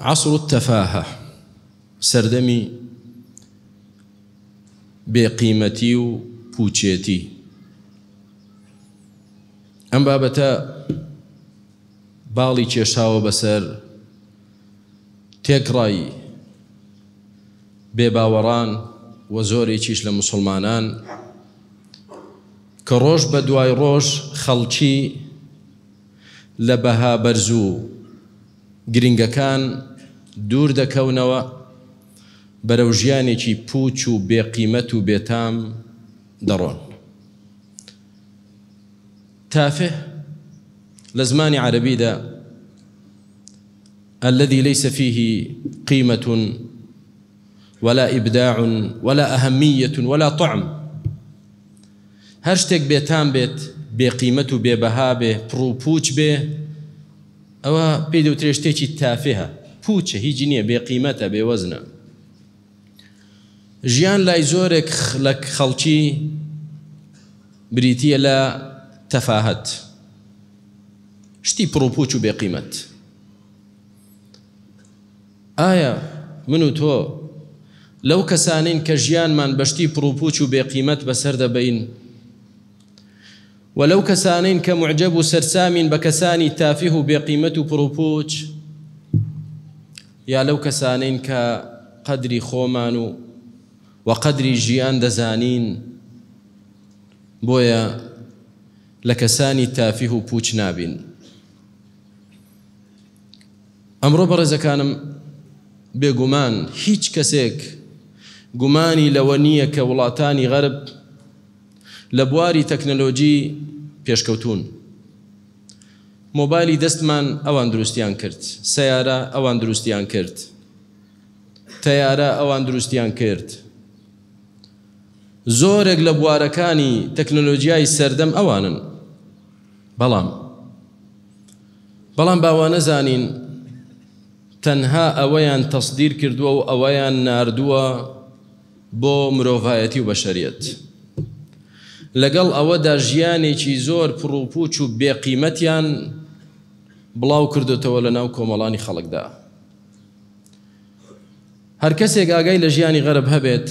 عصر التفاهة سەردەمی بێقیمەتی و پوچێتی ئەم بابەتە باڵی کێشاوە بەسەر تێکڕایی بێباوەڕان و زۆرێکیش لە مسلمانان کە ڕۆژ بە دوای ڕۆژ خەڵکی لە بەها بەرزوو گرنگەکان دوور برو بەرەو ژیانێکی پوچو و بێقیمەت و تام دەڕۆن تافه لزمان زمانی دا الذي ليس فيه قيمة ولا إبداع ولا أهمية ولا طعم هرشتك بيتام بيت بقيمة ببها بروبوش به أو بيدو تريشتيكي تافهة پوچ هیچ نییە بێقیمەتە بێوەزنە ژیان لای زۆرێک لە خەڵکی بریتە لە تفاهت شتی پرۆپوچ و بێقیمەت ئایا من و تۆ لەو کەسانین کە ژیانمان بەشتی پرۆپوچ به قیمت بسرد بین ولو کەسانین کە معجب و سەرسامین بە کەسانی یا لەو کەسانین کە قەدری خۆمان و و قەدری ژیان دەزانین بۆیە لە کەسانی تافیه و پوچ نابین ئەمڕۆ بەڕێزەکانم بێگومان هیچ کەسێک گومانی لەوە نییە کە وڵاتانی غەرب لە بواری تەکنەلۆجی پێشکەوتون مۆبایلی دەستمان ئەوان دروستیان کرد سیارە ئەوان دروستیان کرد تەیارە ئەوان دروستیان کرد زۆرێک لە بوارەکانی تەکنۆلۆژیای سەردەم ئەوانن بەڵام بەڵام باوە نەزانین تەنها ئەوەیان تەصدیر کردووە و ئەوەیان نردووە بۆ مرۆڤایەتی و بەشەریت. لەگەڵ ئەوەدا ژیانێکی زۆر پڕوپوچ و بێقیمەتیان بڵاو کردوتەوە لە ناو کۆمەڵانی خەڵکدا. هەر کەسێک ئاگای لە ژیانی غەرب هەبێت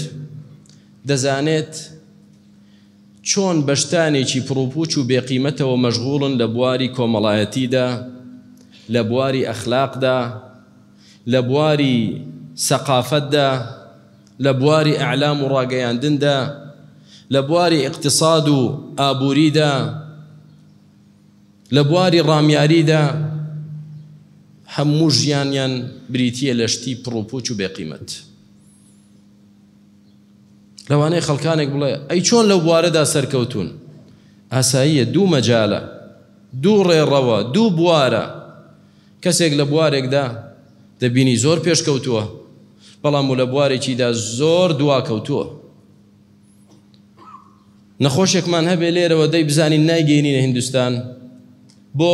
دەزانێت چۆن بەشتانێکی پڕوپوچ و بێقیمەتەوە مەژغوڵن لە بواری کۆمەڵایەتیدا لە بواری ئەخلاقدا لە بواری سەقافەتدا لە بواری ئەعلام و ڕاگەیاندندا لە بواری اقتصاد و ئابووریدا لە بواری ڕامیاریدا هەموو ژیانیان بریتە لە شتی پرۆپۆچ و بێقیمت. لەوانەیە خەڵکانێک بڵێ ئەی چۆن لە بوارەدا سەرکەوتون ئاساییە دوو مەجاالە دوو ڕێڕەوە دوو بوارە کەسێک لە بوارێکدا دەبینی زۆر پێشکەوتووە بەڵام و لە بوارێکیدا زۆر دواکەوتووە نەخۆشێکمان هەبێ لێرەوە دەی بزانین نایگەینینە هندستان بۆ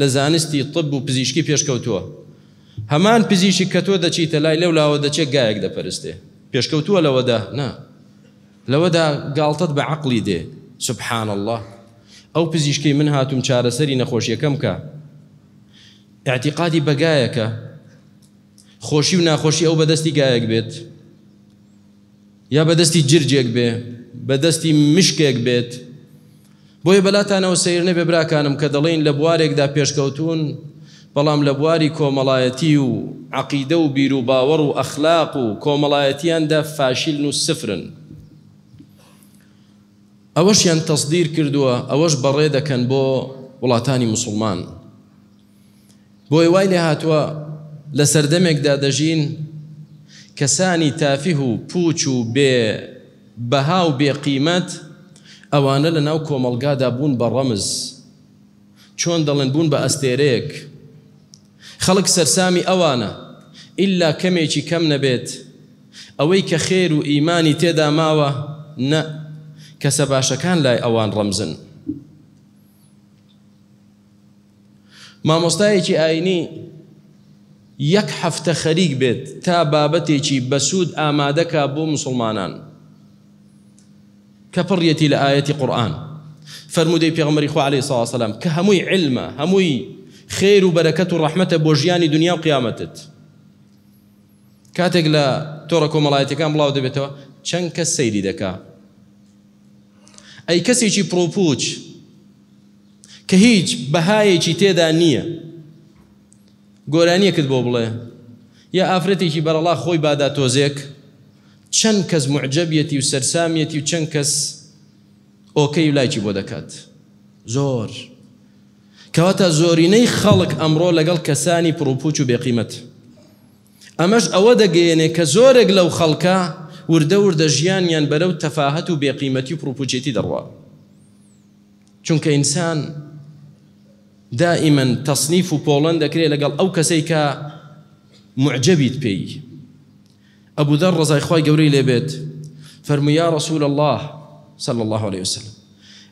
لە زانستی طب و پزیشکی پێشکەوتووە هەمان پزیشی کە تۆ دەچیتە لای لەو لاوە دەچێت گایەک دەپەرستێ پێشکەوتووە لەوەدا نا لەوەدا گاڵتت بە عقلی دێ سبحان الله ئەو پزیشکی من هاتووم چارەسەری نەخۆشیەکەم کە اعتیقادی بەگایەکە خۆشی و ناخۆشی ئەو بەدەستی گایەک بێت یا بەدەستی جرجێک بێ بەدەستی مشکێک بێت بۆیە بەلاتانەوە سیر نەبێ براکانم کە دەڵێن لە بوارێکدا پێشکەوتون بەڵام لە بواری کۆمەڵایەتی و عقیدە و بیر و باوەڕ و ئەخلاق و کۆمەڵایەتیاندا فاشیل و سفرن ئەوەشیان تەصدیر کردووە ئەوەش بەڕێ دەکەن بۆ وڵاتانی مسلمان بۆی وای لێ هاتووە لە سەردەمێکدا دەژین کەسانی تافیه و پوچ و بێ بەها و بێقیمەت ئەوانە لە ناو کۆمەلگادا بوون بە ڕەمز چۆن دەڵێن بوون بە ئەستێرەیەک خەڵک سەرسامی ئەوانە ئللا کەمێکی کەم نەبێت ئەوەی کە خێر و ئیمانی تێدا ماوە نە کەسە باشەکان لای ئەوان ڕەمزن مامۆستایەکی ئاینی يك حفته خريق بيت تا بابتي بسود امادك ابو مسلمانان كبريتي لايه قران فرمودي پیغمبر اخو عليه الصلاه والسلام كهموي علمه هموي خير وبركه ورحمه بوجياني دنيا وقيامتت كاتقلا تركم ملائكه كام الله دبتو چنك سيدي دكا اي كسي چي پروپوچ كهيج بهاي چي تيدانيه گۆرانیەکت بۆ بڵێ یا ئافرەتێکی بەرەڵا خۆی بادا تۆزێک چەند کەس معجەبیەتی و سەررسامیەتی و چەند کەس ئۆکەی لایکی بۆ دەکات زۆر کەواتە زۆرینەی خەڵک ئەمڕۆ لەگەڵ کەسانی پرۆپوچ و بێقیمت ئەمەش ئەوە دەگەیەنێ کە زۆرێک لەو خەڵکە وردە وردە ژیانیان بەرەو تەفاهەت و بێقیمەتی و پرۆپوچێتی دەڕوا چونکە ئینسان دائما تصنيف بولندا كري قال او كسيكا معجبيت بي ابو ذر ئەبوو اخوي قوري لي بيت فرمي يا رسول الله صلى الله عليه وسلم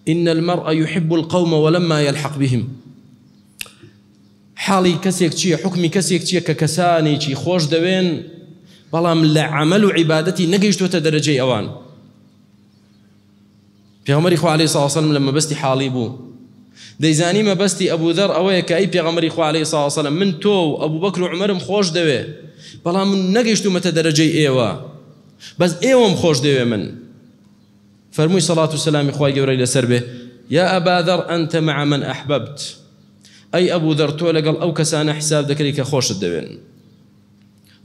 إن المرء يحب القوم ولما يلحق بهم حالي كسيك شي حكمي كسيك شي ككساني شي خوش دوين بلا لە عمل نقيش عیباەتی نەگەیشتوتە اوان في عمر اخو عليه الصلاه والسلام لما بستي حالي بو دەیزانی مەبەستی ئەبوودەر ئەوەیە کە ئەی پێغەمەری خوالەی ساوسەلە من تۆ و ئەبوو بەکر و عمەرم خۆش دەوێ بەڵام من نەگەیشتومەتە دەرەجەی ئێوە بەس ئێوەم خۆش دەوێ من فەرمووی سەڵات و سەسلامی خی گەورەی لەسەر بێ یا ئەبادەر ئەتە مع من ئەحبەبت ئەی ئەبوو دەر تۆ لەگەڵ ئەو کەسانە حیساب دەکری کە خۆشت دەوێن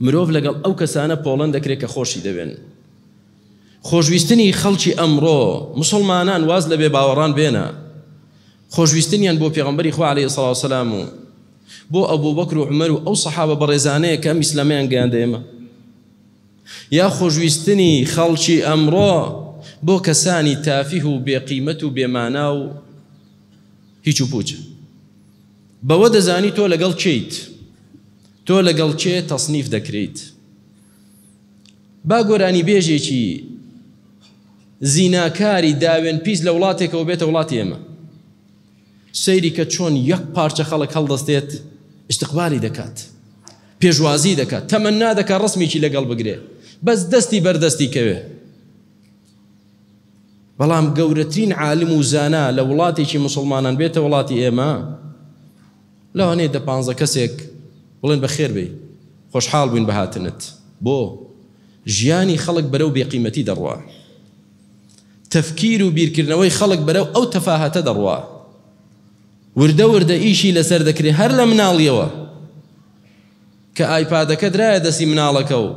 مرۆڤ لەگەڵ ئەو کەسانە پۆڵند دەکرێت کە خۆشی دەوێن خۆشویستنی خەڵکی ئەمڕۆ مسلمانان واز لە بێ باوەڕان بێنە خۆشویستنیان بۆ پێغمبەری خوا عليه سلام و بۆ ئەبوو بەکر و عمەر و ئەو سەحابە بە ڕێزانەیە کە میسلەمەیان گەیان دێمە یا خۆشویستنی خەڵکی ئەمڕۆ بۆ کەسانی تافیه و بێقیمەت و بێمانا و هیچ و پوچە بەوە دەزانی تۆ لەگەڵ چیت تۆ لەگەڵ چێ تەسنیف دەکرێت با گۆرانی بێژێکی زیناکاری داوێن پیس لە وڵاتێکەوە بێتە وڵاتی ئێمە سەیری کە چۆن یەک پارچە خەڵک هەڵدەستێت استقباری دەکات پێشوازی دەکات تەمە نادەکات ڕسمێکی لەگەڵ بگرێ بەس دەستی بەردەستی کەوێ بەڵام گەورەترین عالم و زانا لە وڵاتێکی مسلمانان بێتە وڵاتی ئێمە لەوانێ دە پ کەسێک بڵێن بەخێر بێ خۆشحاڵ بووین بە هاتنت بۆ ژیانی خەڵک بەرەو بێقیمەتی دەڕوە تەفکیر و بیرکردنەوەی خەڵک بەرەو ئەو تەفاهەتە دەڕوە وردە وردە ئیشی لەسەر دەکرێت هەر لە مناڵیەوە کە ئایپادەکە درایە دەسی مناڵەکە و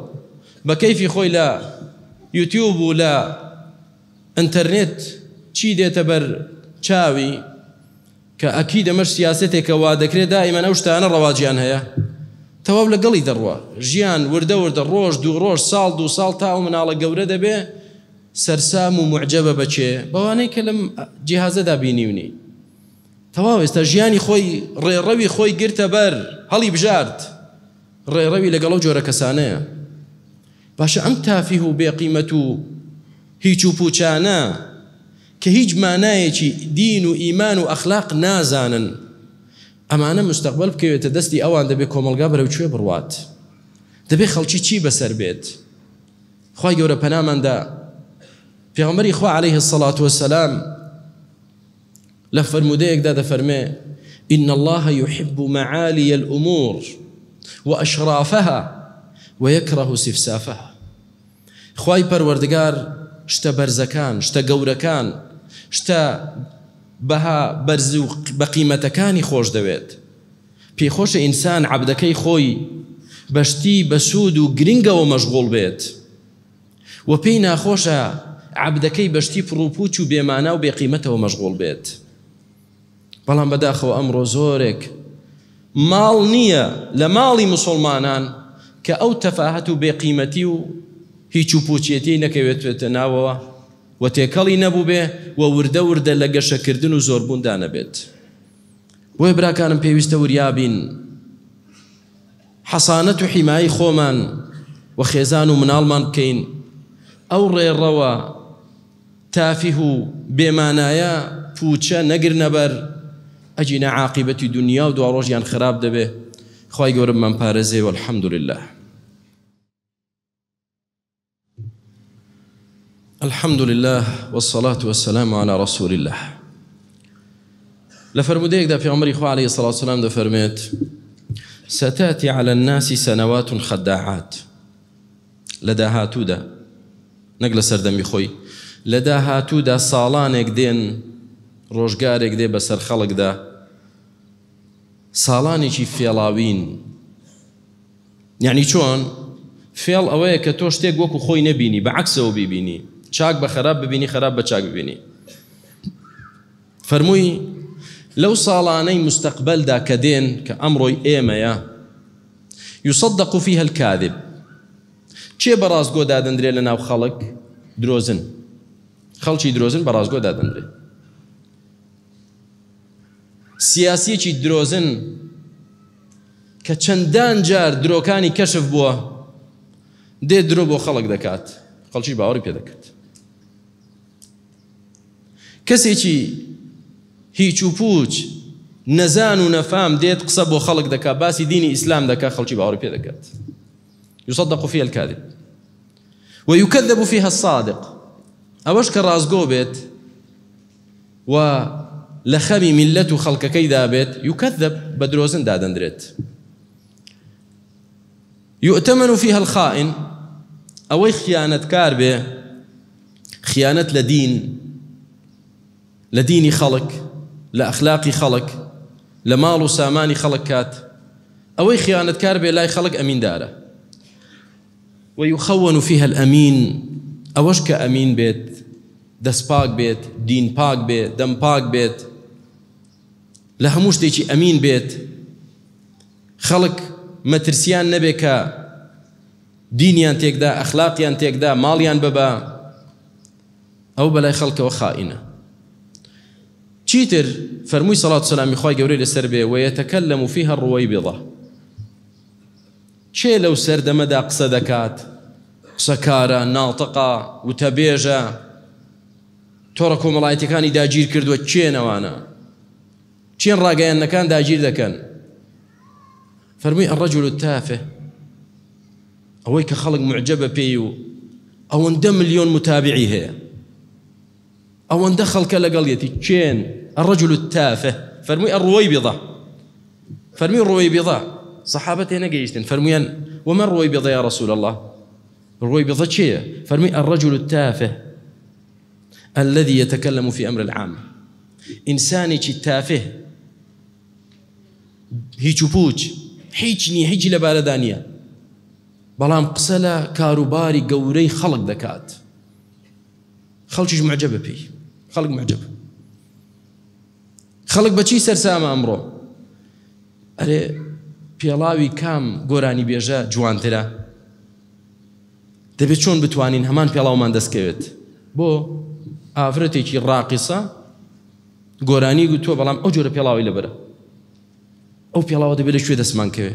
بە کەیفی خۆی لە یوتیوب و لە ئینتەرنێت چی دێتە بەر چاوی کە ئەکی دەمەش سیاستێکەوا دەکرێت دائیمەن ئەو شتانە ڕەواجیان هەیە تەواو لەگەڵی دەڕوە ژیان وردە وردە ڕۆژ دوو ڕۆژ ساڵ دوو ساڵ تا ئەو مناڵە گەورە دەبێ سەرسام و معجبە بەچێ بەوانەی کە لەم جیهازەدا بینیونی تەواو ئێستا ژیانی خۆی ڕێڕەوی خۆی گرتە بەر هەڵی بژارد ڕێڕەوی لەگەڵە جۆرە کەسانەیە باشە ئەم تافی و بێقیمەت و هیچ و پوچانە کە هیچ مانایەکی دین و ئیمان و ئەخلاق نازانن ئەمانە مستەقبل بکەوێتە دەستی ئەوان دەبێت کۆمەلگا بەرەوچێ بڕوات دەبێت خەڵکی چی بەسەر بێت خی گەورە پەنامەدا پێغمەری خوا عليه الصلاة وسلام لفر مديك دا, فرمي إن الله يحب معالي الأمور وأشرافها ويكره سفسافها خوي پەروەردگار شتە بەرزەکان شتە گەورەکان شتە بەها بەرز و بەقیمەتەکانی خوش دەوێت پێخۆشە ئینسان عبدەکەی خۆی بەشتی بە سوود و گرنگەوە بيت بێت و پێی ناخۆشە عبدكي بەشتی پڕوپوچ و بێمانە و بێقیمەتەوە مەشغۆڵ بەڵام بەداخەوە ئەمڕۆ زۆرێک ماڵ نییە لە ماڵی مسلمانان کە ئەو تەفاهەت و بێقیمەتی و هیچ و پوچێتی نەکەوێتێتە ناوەوە و تێکەڵی نەبوو بێ و وردە وردە لە گەشەکردن و زۆربووندا نەبێت بۆی براکانم پێویستە وریابین حەسانەت و حیمایی خۆمان و خێزان و مناڵمان بکەین ئەو ڕێڕەوە تافیه و بێمانایە پوچە نەگر نەبەر أجينا عاقبة دنیا و رجيان يعني خراب دبه خواهي خی من بارزه والحمد لله الحمد لله والصلاة والسلام على رسول الله لفرموديك دا في عمري إخوة عليه الصلاة والسلام دا فرميت ستاتي على الناس سنوات خداعات لدى دا نقل سردمي خوي لدى دا صالانك دين ڕۆژگارێک دێ بەسەر خەڵکدا ساڵانێکی فێڵاوین یعنی چۆن فێڵ ئەوەیە کە تۆ شتێک وەکو خۆی نەبینی بە عکسەوە بیبینی چاک بە خراپ ببینی خراپ بە چاک ببینی فەرمووی لەو ساڵانەی مستەقبلدا کە دێن کە ئەمڕۆی ئێمەیە یوسەدەق فی هەلکاذب چێ بە ڕازگۆ دادەندرێ لە ناو خەڵک درۆزن خەڵکی درۆزن بە ڕازگۆ دادەندرێت سیاسیەکی درۆزن کە چەندان جار درۆکانی کەشف بووە دێ درۆ بۆ خەڵک دەکات خەڵکی باوەڕی پێ دەکات کەسێکی هیچ و پوچ نەزان و نەفام دێت قسە بۆ خەڵک دەکا باسی دینی ئیسلام دەکات خەڵکی باوەڕی پێ دەکات يصدق فيه الكاذب ويكذب فيها الصادق ئەوەش کە ڕازگۆ بێت و لخمي ملة خلق كي دابت يكذب بدروزن دادن درۆزن يؤتمن فيها الخائن أو خيانة كاربة خيانة لدين لديني خلق لأخلاقي خلق لمال ساماني خلق كات أو خيانة كاربة لا يخلق أمين دارة ويخون فيها الأمين أوشك أمين بيت دس باك بيت, دين باك بيت دم پاک بيت لە هەموو شتێکی ئەمین بێت خەڵک مەترسیان نەبێ کە دینیان تێکدا ئەخلاقیان تێکدا ماڵیان ببە ئەو بەلای خەڵکەوە خائینە چیتر فەرمووی سەڵات سلامی خی گەورەی لەسەر بێ وەیەتەکەل لە موفی هەر ڕوەی بێڵە چێ لەو سەردەمەدا قسە دەکات قسەکارە ناڵتەقا وتەبێژە تۆڕە کۆمەڵایەتەکانی داگیر کردووە چێنەوانە چین ذا داگیر دەکەن فەرمی ڕەجل تافه خلق معجبة بيو أو أن دم مليون ملیۆن أو أن دخل كلا قليتي شين الرجل التافه فرمي الرويبضة فرمي الرويبضة صحابته فرمي فرميان وما الرويبضة يا رسول الله الرويبضة شيء فرمي الرجل التافه الذي يتكلم في أمر العام إنساني تافه هیچ و پوچ هیچ نییە هیچی لەبارەدا نییە بەڵام قسە لە کاروباری گەورەی خەڵک دەکات خەڵکیش معجبە پێی خەڵک معجب خەڵک بەچی سەرسامە ئەمڕۆ ئەرێ پێڵاوی کام گۆرانی بێژە جوانترە دەبێت چۆن بتوانین هەمان پێڵاومان دەستکەوێت بۆ ئافرەتێکی ڕاقیسە گۆرانی گوتووە بەڵام ئەو جۆرە پێڵاوی لەبرە ئەو پێڵاوە دەبێت لەکوێ دەسمان کەوێ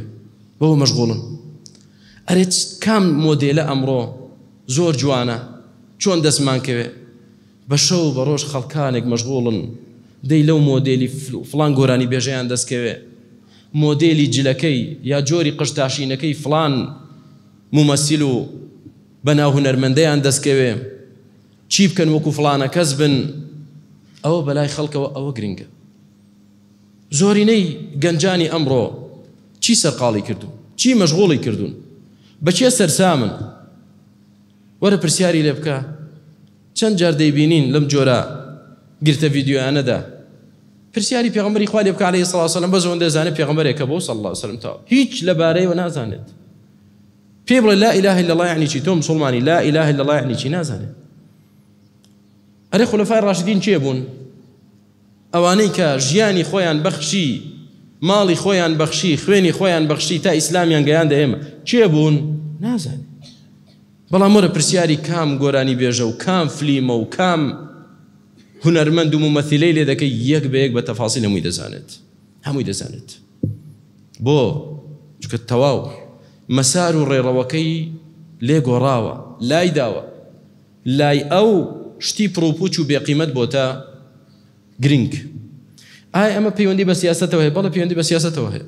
بەوە مەشغوڵن ئەرێت کام مۆدێلە ئەمڕۆ زۆر جوانە چۆن دەسمان کەوێ بە شەو بە ڕۆژ خەڵکانێک مەشغوڵن دەی لەو مۆدێلی فلان گۆرانی بێژەیان دەستکەوێ مۆدێلی جلەکەی یا جۆری قشتاشینەکەی فلان مومەسیل و بەناو هوەرمەندەیان دەستکەوێ چی بکەن وەکو فلانە کەس بن ئەوە بەلای خەڵکەوە ئەوە گرنگە زۆرینەی گەنجانی ئەمڕۆ چی سەرقاڵی کردو چی مەژغۆڵی کردوون بەچێ سەرسامن وەرە پرسیاری لێ بکە چەند جار دەیبینین لەم جۆرە گرتە یددیوانەدا پرسیاری پێغمبری خوا لێ بکارەی سەڵسەلم بە زۆن دەزانێت پێغمبرێکە بۆ سەله سرم تا هیچ لەبارەیەوە نازانێت پێ بڵێ لا ئیلاه لە لایعنی چی تۆ مسلمانی لا ئیلاه لە لایعنی چی نازانێت ئەرێ خولەفای ڕاشدین چێ بوون ئەوانەی کە ژیانی خۆیان بەخشی ماڵی خۆیان بەخشی خوێنی خۆیان بەخشی تا ئیسلامیان گەیان دەێمە چێ بوون نازانێت بەڵام مرە پرسیاری کام گۆرانی بێژە و کام فلیمە و کام هوەرمەند و مەثیلەی لێ دەکەی یەک بەیەک بە تەفاسی هەمووی دەزانێت هەمووی دەزانێت بۆ چکە تەواو مەسار و ڕێڕەوەکەی لێ گۆڕاوە لای داوە لای ئەو شتی پرۆپوچ و بێقیمت بۆتە گرنگ ئایا ئەمە پەیوەندی بە سیاستەوە هەیە بەڵە پەیوەندی بە سیاستەوە هەیە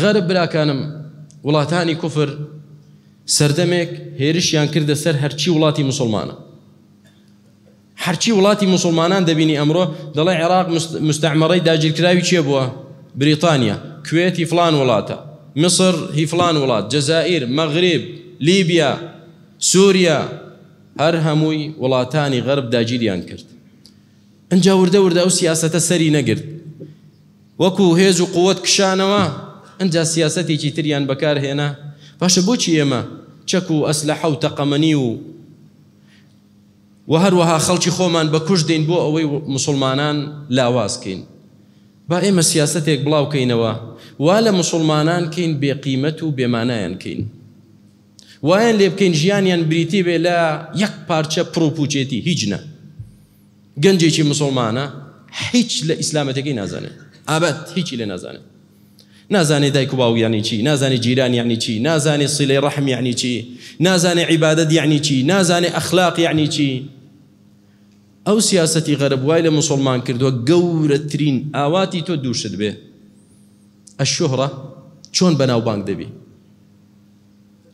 غەرب براکانم وڵاتانی کوفر سەردەمێک هێرشیان کردە سەر هەرچی وڵاتی مسلمانە هەرچی وڵاتی مسلمانان دەبینی ئەمڕۆ دەڵێ عێراق مستعمەڕەی داگیرکراوی چیە بووە بریتانیا کوێتی فلان وڵاتە مصر هی فلان وڵات جەزائیر مەغریب لیبیا سووریا هەر هەمووی وڵاتانی غەرب داگیریان کرد ئەجا وردە وردە ئەو سیاسەتە سەری نەگرت وەکو هێز و قووەت کشانەوە ئەجا سیاسەتێکی تریان بەکارهێنا باشە بۆچی ئێمە چەک و ئەسلە حەو تەقەمەنی و و هەروەها خەڵکی خۆمان بە کوش دێن بۆ ئەوەی مسلمانان لاوازکەین با ئێمە سیاستێک بڵاوکەینەوە وا لە مسلمانان کەین بێقیمەت و بێمانایانکەین وایەن لێ بکەین ژیانیان بریتی بێ لە یەک پارچە پرۆپوچێتی هیچ نە گەنجێکی مسلمانە هیچ لە ئیسلامەتەکەی نازانێت ئابەت هیچی لێ نازانێت نازانێت دایک و باویانی چی نازانێت جیران یعنی چی نازانێت سیلەی ڕەحم یعنی چی نازانێت عیبادەت یعنی چی نازانێت ئەخلاق یعنی چی ئەو سیاستی غەرب وای لە مسلمان کردووە گەورەترین ئاواتی تۆ دووشت بێ ئەشوهڕە چۆن بەناوبانگ دەبی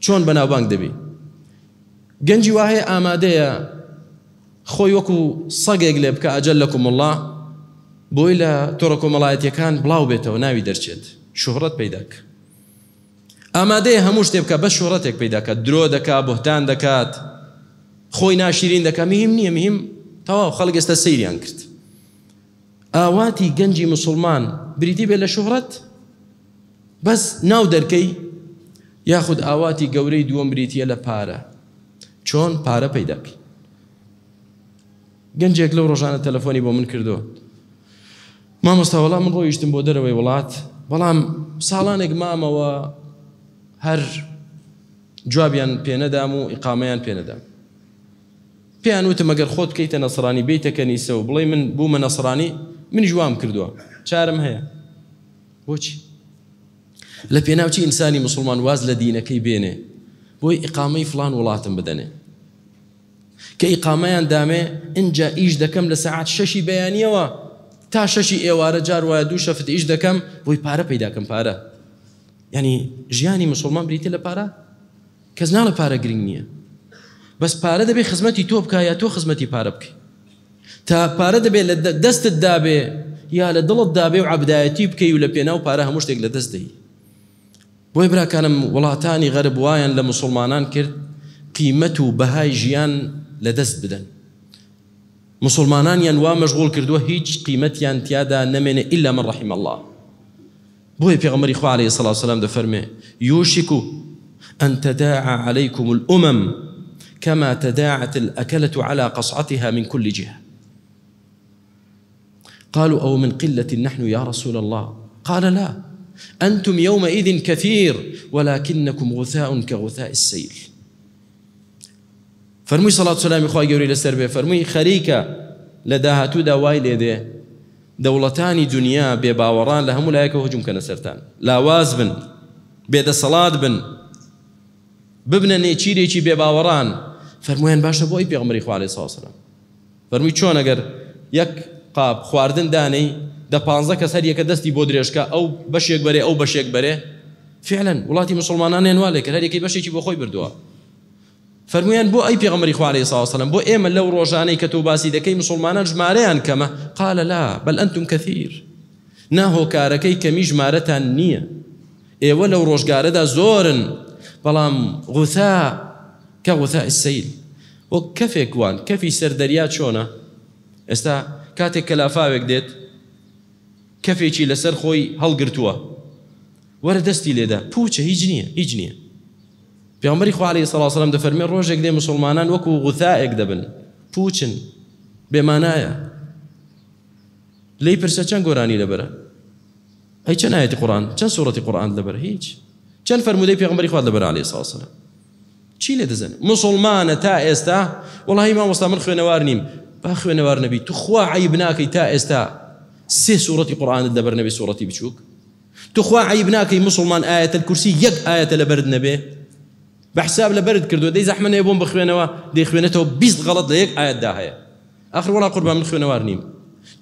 چۆن بەناوبانگ دەبی گەنجی واهەیە ئامادەیە خۆی وەکو سەگێک لێ بکە ئەجل لە کومەڵا بۆی لە تۆڕە کۆمەڵایەتەکان بڵاو بێتەوە ناوی دەرچێت شوهرەت پیداک ئامادەیە هەموو شتێ بکە بە شوهرەتێک پیداکە درۆ دەکا بهتان دەکات خۆی ناشرین دەکە مهم نییە مهم تەواو خەڵک ئێستا سەیریان کرد ئاواتی گەنجی مسلمان بریتی بێ لە شوهرەت بەس ناو دەرکەی یاخود ئاواتی گەورەی دووەم بریتە لە پارە چۆن پارە پیداکەی گەنجێک لەو ڕۆژانە تەلەفۆنی بۆ من کردووە مامۆستا وەڵام من ڕۆیشتم بۆ دەرەوەی وڵات بەڵام ساڵانێک مامەوە هەر جوابیان پێنەدام و ئیقامیان پێنەدام پێیان وتم ئەگەر خۆت بکەیتە نەسرانی بیتەکە نیسە و بڵێ من بوومە نەسرانی من جوام کردووە چارم هەیە بۆچی لە پێناوچی ئینسانی مسلمان واز لە دینەکەی بێنێ بۆی ئیقامی فلان وڵاتم بدەنێ کە ئیقامەیان دامێ اینجا ئیش دەکەم لە سعات شەشی بەیانیەوە تا شەشی ئێوارە جار وایە دوو شەفت ئیش دەکەم بۆی پارە پیداکەم پارە ینی ژیانی مسلمان بریتە لە پارە کەس نا لە پارە گرنگ نییە بەس پارە دەبێ خزمەتی تۆ بکایە تۆ خزمەتی پارە بکەی تا پارە دەبێت لە دەستت دابێ یا لە دڵت دابێ و عبدایەتی بکەی و لە پێناو پارە هەموو شتێک لە دەست دەی بۆی براکانم وڵاتانی غەرب وایان لە مسلمانان کرد قیمەت و بەهای ژیان لدست بدن مسلمانان مسلمانانیان وا كردوه هيج قيمت قیمەتیان تیادا إلا من رحم الله في غمر خوا عليه الصلاه والسلام ده یوشک و أن تداعى عليكم الأمم كما تداعت الأكلة على قصعتها من كل جهة قالوا أو من قلة نحن يا رسول الله قال لا أنتم يومئذ كثير ولكنكم غثاء كغثاء السيل فەرمووی سەڵات سلامی خخوای گەوری لەسەر بێ فەرمووی خەریکە لە داهاتوودا وای لێدێ دەوڵەتانی دنیا بێ باوەڕان لە هەموو لایەکە هجمکەنە سەران لاواز بن بێدەسەڵات بن ببنە نێچیرێکی بێ باوەڕان فەرمویان باشە بۆی پێغمەری خوارێ ساسرە فەرمووی چۆن ئەگەر یەک قاب خواردن دانەی دە پ کەس هەریەکە دەستی بۆ درێژکە ئەو بەشێک بەرێ ئەو بەشێک بەرێ فعلەن وڵاتی مسلمانانێن وا لێکە هەرێکی بەشێکی بۆ خۆی بردووە فرميان بو اي پیغمبر اخو عليه الصلاه والسلام بو ايمن لو روجاني كتوباسي دكي مسلمانا جماريان كما قال لا بل انتم كثير نهو كاركي كمي جمارتا نية اي ولو روجار دا زورن بلام غثاء كغثاء السيل وكفي كوان كفي سردريات شونا استا كاتي كلافا ديت كفي تشي لسر خوي هل قرتوا وردستي لدا بوچه هيجنيه هيجنيه في عمر إخوة عليه الصلاة والسلام ده فرمي روجك قدي مسلمان وكو غثاء دبن بوتشن بمانايا لي برسا كان قراني لبرا أي كان آية القرآن كان سورة القرآن لبرا هيج كان فرمودي في عمر إخوة لبرا عليه الصلاة والسلام چیل دزن مسلمان تا استا والله ما مسلم خو نوار نيم با خو نوار نبي تو خو عیب ناکی تا استا سه سوره قران دبر نبي سورة بچوک تو خو عیب مسلمان آية الكرسي یک آية لبرد نبي بحساب لبرد كردو دي زحمة يبون بخوينوا دي خوينته بيز غلط ليك آية داهية آخر ولا قربا من خوينوا أرنيم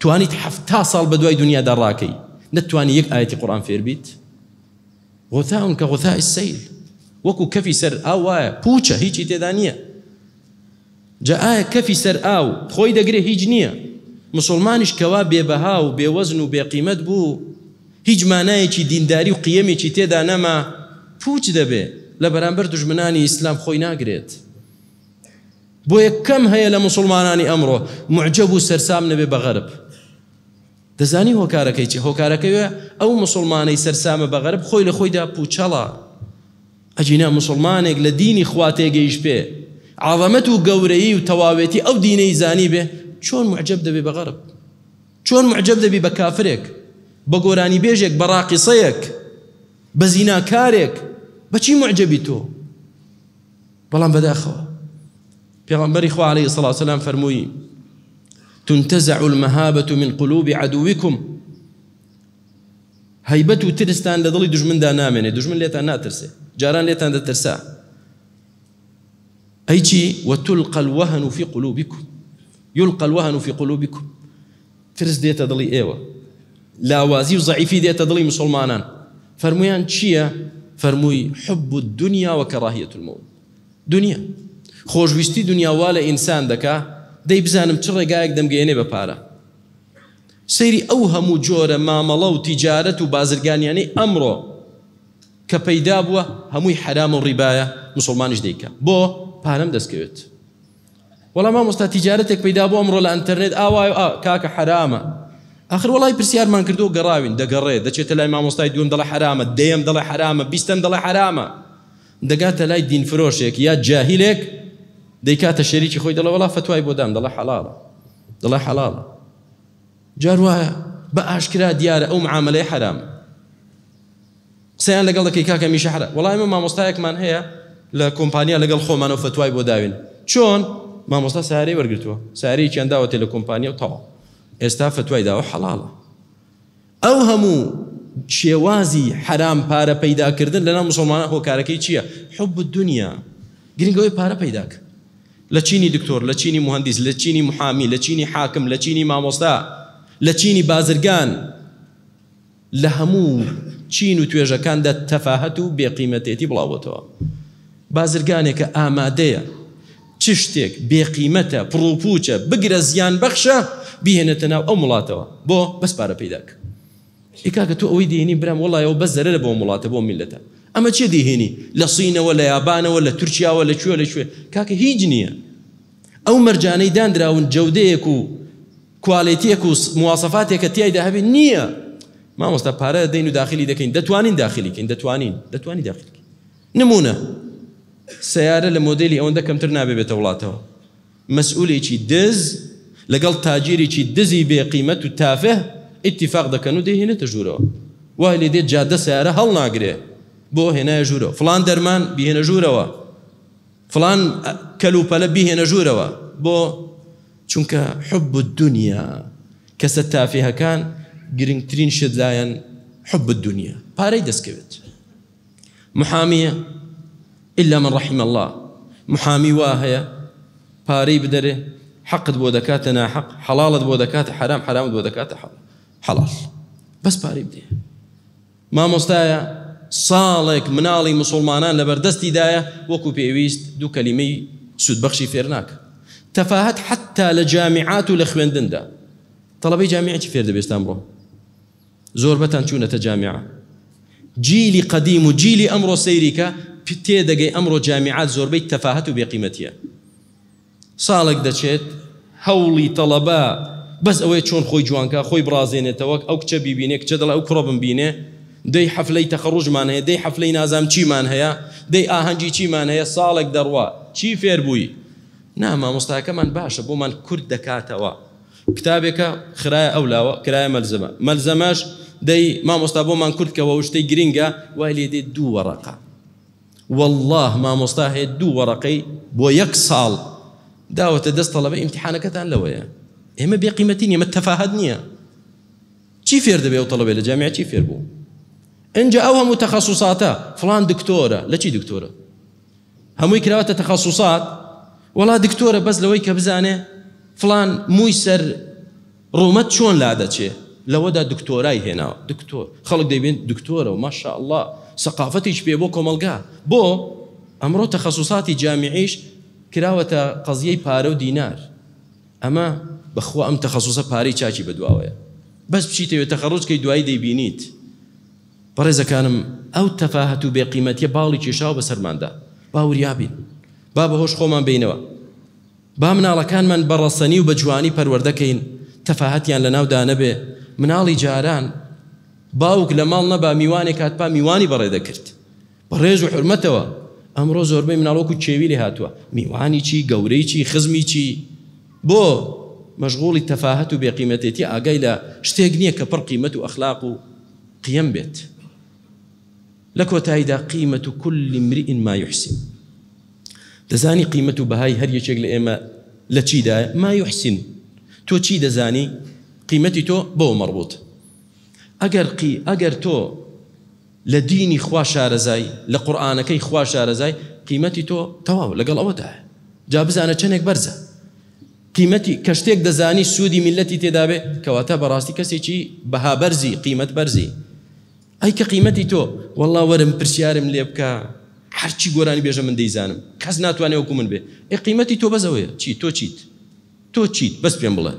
تواني تحفتا صال بدوي دنيا دراكي نتواني يك آية القرآن في البيت غثاء كغثاء السيل وكو كفي سر أو آية بوشة هيج تدانية جاء آية كفي سر أو خوي دقري هيج نية مسلمانش كوابي بهاو بوزن وبقيمة بو هيج معناه كي دينداري وقيمة كي تدانما بوش دبه لە بەرامبەر دژمنانی ئیسلام خۆی ناگرێت بۆ یەکەم هەیە لە مسلمانانی ئەمڕۆ معجب و سەرسام نەبێ بە غەرب دەزانی هۆکارەکەی چی هۆکارەکەوێ ئەو مسلمانەی سەرسامە بە غەرب خۆی لە خۆیدا پوچەڵە ئەجینا مسلمانێک لە دینی خواتێگەیش پێ عاڵەمەت و گەورەی و تەواوێتی ئەو دینەی زانی بێ چۆن معجب دەبێ بە غەرب چۆن معجب دەبی بە کافرێک بە گۆرانی بێژێک بە ڕاقیسەیەک بە زیناکارێک بەچی معجبی تۆ بەڵام بەداخەوە پێغمبەری خوا عليه الصلاه والسلام فرموي تنتزع المهابة من قلوب عدوكم هەیبەت و ترستان من دا دژمندا نامێنێ من ليتا ناترسێ جاران لێتان اي ئەیچی وتلقى الوهن في قلوبكم يلقى الوهن في قلوبكم ترس ديتا دلي ايوه لاوازي و ديتا دێتە دڵی مسلمانان فەرمویان چییە فەرمووی حب و دنیا وەکە ڕاهەت المەوت دنیا خۆشویستی دنیاوا لە ئینسان دکا دەی بزانم چ ڕێگایەک دەمگەێنێ بە پارە سەیری ئەو هەموو جۆرە مامەڵە و تیجارەت و بازرگانیانەی ئەمڕۆ کە پەیدا بووە هەمووی حرام و ڕیبایە مسلمانش دیکە بۆ پارەم دەستکەوێت وەڵام ما مۆستا تیجارەتێک پەیدا بۆ ئەمڕۆ لە ئەتەرنێت ئاوای کاکە حرامە اخر والله برسيار ما نكردو قراوين دقري دشيت لا امام مستاي ديون دلا حرامه ديم دلا حرامه بيستم دلا حرامه دقات لا دين فروشك يا جاهلك ديكات الشريك خوي دلا والله فتوى بودام دلا حلال دلا حلال جاروا باش كرا ديار او معامله حرام سيان لقال لك كاكا مش حرام والله امام مستايك من هي لا كومبانيا لقال خو مانو فتوى بوداوين شلون ما مستا ساري ورغتو ساري كان دعوه للكومبانيا وطاو ئێستا فتوای داوە حەڵاڵە ئەو هەموو شێوازی حرام پارە پەیداکردن لەنا مسلمانە هۆکارەکەی چییە حب دنیا گرنگەوەی پارە پەیداکە لە چینی دکتۆر لە چینی مهندیس لە چینی محامی لە چینی حاکم لە چینی مامۆستا لە چینی بازرگان لە هەموو چین و توێژەکاندا تەفاهەت و بێقیمەتێتی بڵاوەتەوە بازرگانێکە ئامادەیە چ شتێک بێقیمەتە پڕوپوچە بگرە زیان بەخشە بهێنێتە ناو ئەو وڵاتەوە بۆ بەس پارە پیداکە ئیکاکە تو ئەوی دێنی برام وڵایەوە بە زەرە بۆ وڵاتە بۆ میلەتە ئەمە چێ دیهێنی لە سینەوە لە یابانەوە لە تورکیاوە لەکوێ لەکوێ کاکە هیچ نییە ئەو مەرجانەی دانراون جەودەیەک و کوالێتیەک و موواسەفاتێکە تایدا هەبێ نییە مامۆستا پارە دەین و داخلی دەکەین دەتوانین داخلیکەین دەتوانین دەتوانی داخلی نمونە سیارە لە مۆدلی ئەوەندە کەمتر نابێ بێتە وڵاتەوە مەسئولێکی دز تاجيري شي دزی بي و تافه اتفاق دا كانو دي هنا وای لێ دي جاده سیارە هل ناگرێ بو هنا ژوورەوە فلان دەرمان هنا ژوورەوە فلان کەلوپەلە هنا ژوورەوە بو چونك حب الدنيا دنیا كان جرين گرنگترین شدلایەن حب الدنيا باري دەستکەوێت محامية إلا من رحم الله محامي واهية باري بدري حق بۆ دكاتنا حق حلال بۆ دكات حرام حرامت حلال حلال بس باري بدي ما مستايا صالك منالي مسلمان لبردستي دايا وكو بيويست دو كلمي سود بخشي فيرناك تفاهت حتى لجامعات لە دندا طلبي جامعة فيرد دەبێستان زور بتان چوونەتە جامیع جيلي قديم وجيلي جیلی سيريكا بتيدا جي دەگەی جامعات زور بيت تەفاهت بقيمتها ساڵێک دەچێت هەوڵی تەڵەبە بەس ئەوەی چۆن خۆی جوانکە خۆی برازێنێتەوەک ئەو کچە بیبینێ کچە دەڵ ئەو کوڕە ببینێ دەی حفلەی تەخڕژمان هەیە دەی حفلەی نازام چیمان هەیە دەی ئاهەنگی چیمان هەیە ساڵێک دەڕوا چی فێر بووی ناما مستاکەمان باشە بۆمان کورد دەکاتەوە کتابێکە خراە ئەو لاوە کرایە مەلزەمە مەلزەمەش دەی مامۆستا بۆمان کوردکەوە شتەی گرینگە وای لێ دێ دوو وەڕقا والله مامۆستا هەیە دوو وەڕقەی بۆ یەک ساڵ داو دست طلبة امتحانة كتان لويا إما بيا قيمتين يا متفاهدنيا شي فير دبي أو طلبة الجامعة شي فير بو إن جا أوها متخصصاتها فلان دكتورة لا شي دكتورة هم يكرهوا تخصصات ولا دكتورة بس لو يكبزانة فلان مويسر رومات شون لا هذا شيء لو دا دكتورة هنا دكتور خلق دايبين دكتورة وما شاء الله ثقافتي ايش بيبوكم القاه بو امرو تخصصاتي جامعيش کراوەتە قەزیەی پارە و دینار ئەمە بەخوا ئەم تەخصوسە پارەی چاکی بەدواوەیە بەس بچیتەوێت تەخەڕۆچکەی دوای دەیبینیت پەڕێزەکانم ئەو تەفاهەت و بێقیمەتیە باڵی کێشاو بە سەرماندا باوریابین با بەهۆش خۆمان بینەوە با مناڵەکانمان بەڕەسەنی و بە جوانی پەروەردەکەین تەفاهەتیان لە ناودا نەبێ مناڵی جاران باوک لە ماڵ نەبا میوانێک کاتپا میوانی بەڕێ دەکرد بە ڕێژ و حرمەتەوە ئەمڕۆ زۆربەی مناڵۆکو چێوی لێ هاتوا میوانی چی گەورەی چی خزمی چی بو مشغول تەفاهەت و بێقیمەتێتی تی اگایلا شتگنی ک پر پڕ قیمەت و ئەخلاق و قیم بیت لکو تایدا قیمەت کل امرئ ما يحسن دزانی قیمەت بهای هر هەر ایما لە ما يحسن تو چی دزانی قیمەتی تو بو مربوط اگر قی اگر تو لە دینی خوا شارەزایی لە قورآانەکەی خوا شارەزای قیمەتی تۆ تەواو لەگەڵ ئەوەدا جا بزانە چنێک بەرزە قیمەتی کە شتێک دەزانی سوودی میلەتی تێدابێ کەواتە بەڕاستی کەسێکی بەها بەرزی قیمت بەرزی ئەی کە قیمەتی تۆ وەڵا وەرم پرسیارم لێ بکە هەرچی گۆرانی بێژە من دەیزانم کەس ناتوانێوەکو من بێ ئە قیمەتی تۆ بەزەوەیە چی تۆ چیت تۆ چیت بەس پێم بڵێ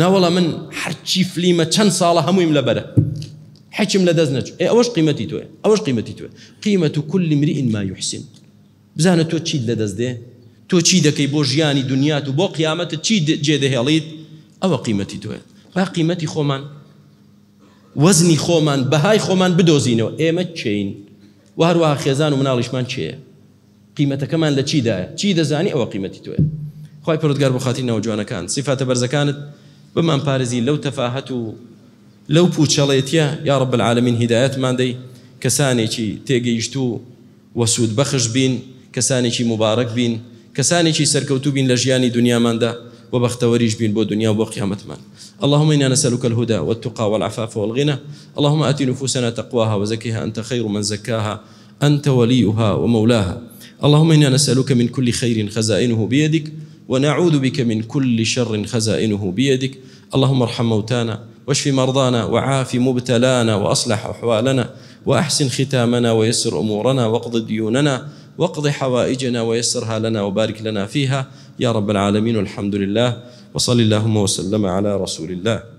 ناوەڵە من هەرچی فلیمە چەند ساڵە هەموویم لەبەرە حەچم لە دەست نەچ ئەوەش قیمەتی توێ ئەوەش قیمەتی توێ قیمەت و کولی مری ئینما یحسین بزانە تۆ چیت لە دەست دێ تۆ چی دەکەی بۆ ژیانی دنیات و بۆ قیامەتە چی جێدەهێڵیت ئەوە قیمەتی توێ با قیمەتی خۆمان وەزنی خۆمان بەهای خۆمان بدۆزینەوە ئێمە چین و هەروەها خێزان و مناڵیشمان چێە قیمەتەکەمان لە چیدایە چی دەزانی ئەوە قیمەتی توێ خی پرودگار بخاتی نەوە جوانەکان سیفاتە بەرزەکانت بمان پارێزی لەو تەفاهت و لو لەو پوچەڵێتە یا ڕب العالمین هدایەتمان دەی کەسانێکی وسود بخش بين كساني بین مبارك بين كساني کەسانێکی سركوتو بين لجياني دنيا ماندا وبختوريج بين بو دنيا مان اللهم إنا نسألك الهدى والتقى والعفاف والغنى اللهم آت نفوسنا تقواها وزكها أنت خير من زكاها أنت وليها ومولاها اللهم إنا نسألك من كل خير خزائنه بيدك ونعوذ بك من كل شر خزائنه بيدك اللهم ارحم موتانا واشف مرضانا وعاف مبتلانا واصلح احوالنا واحسن ختامنا ويسر امورنا واقض ديوننا واقض حوائجنا ويسرها لنا وبارك لنا فيها يا رب العالمين والحمد لله وصل اللهم وسلم على رسول الله